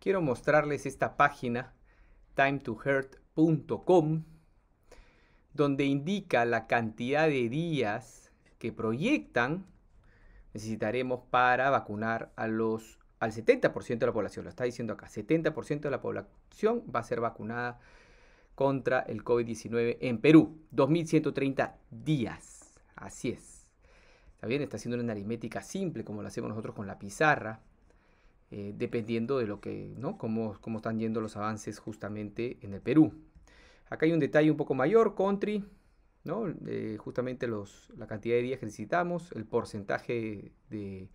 Quiero mostrarles esta página timetohurt.com donde indica la cantidad de días que proyectan necesitaremos para vacunar a los al 70% de la población, lo está diciendo acá, 70% de la población va a ser vacunada contra el COVID-19 en Perú. 2.130 días. Así es. Está bien, está haciendo una aritmética simple como lo hacemos nosotros con la pizarra. Eh, dependiendo de lo que, ¿no? Cómo, cómo están yendo los avances justamente en el Perú. Acá hay un detalle un poco mayor, country, ¿no? Eh, justamente los, la cantidad de días que necesitamos, el porcentaje de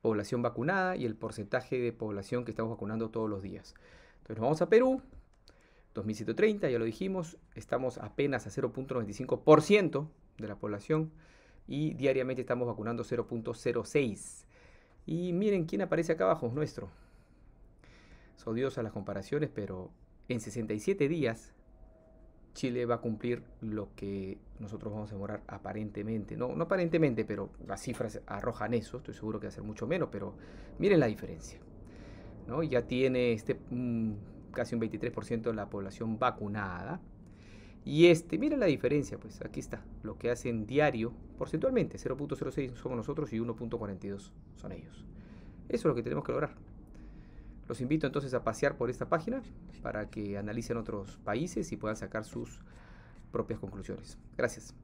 población vacunada y el porcentaje de población que estamos vacunando todos los días. Entonces nos vamos a Perú, 2130, ya lo dijimos, estamos apenas a 0.95% de la población y diariamente estamos vacunando 0.06. Y miren quién aparece acá abajo, nuestro. Son diosas las comparaciones, pero en 67 días Chile va a cumplir lo que nosotros vamos a demorar aparentemente. No, no aparentemente, pero las cifras arrojan eso. Estoy seguro que va a ser mucho menos, pero miren la diferencia. ¿no? Ya tiene este... Mm, casi un 23% de la población vacunada. Y este, miren la diferencia, pues aquí está, lo que hacen diario, porcentualmente, 0.06 somos nosotros y 1.42 son ellos. Eso es lo que tenemos que lograr. Los invito entonces a pasear por esta página para que analicen otros países y puedan sacar sus propias conclusiones. Gracias.